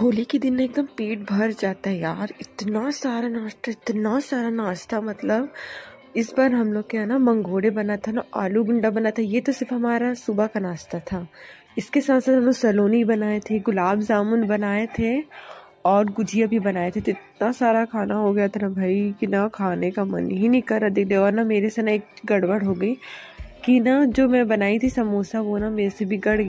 होली के दिन एकदम पेट भर जाता है यार इतना सारा नाश्ता इतना सारा नाश्ता मतलब इस बार हम लोग के यहाँ ना मंगोड़े बना था ना आलू गुंडा बना था ये तो सिर्फ हमारा सुबह का नाश्ता था इसके साथ साथ हम लोग सलोनी बनाए थे गुलाब जामुन बनाए थे और गुजिया भी बनाए थे तो इतना सारा खाना हो गया था ना भाई कि ना खाने का मन ही नहीं कर रहा देख और ना मेरे से ना एक गड़बड़ हो गई कि ना जो मैं बनाई थी समोसा वो ना मेरे से भी गड़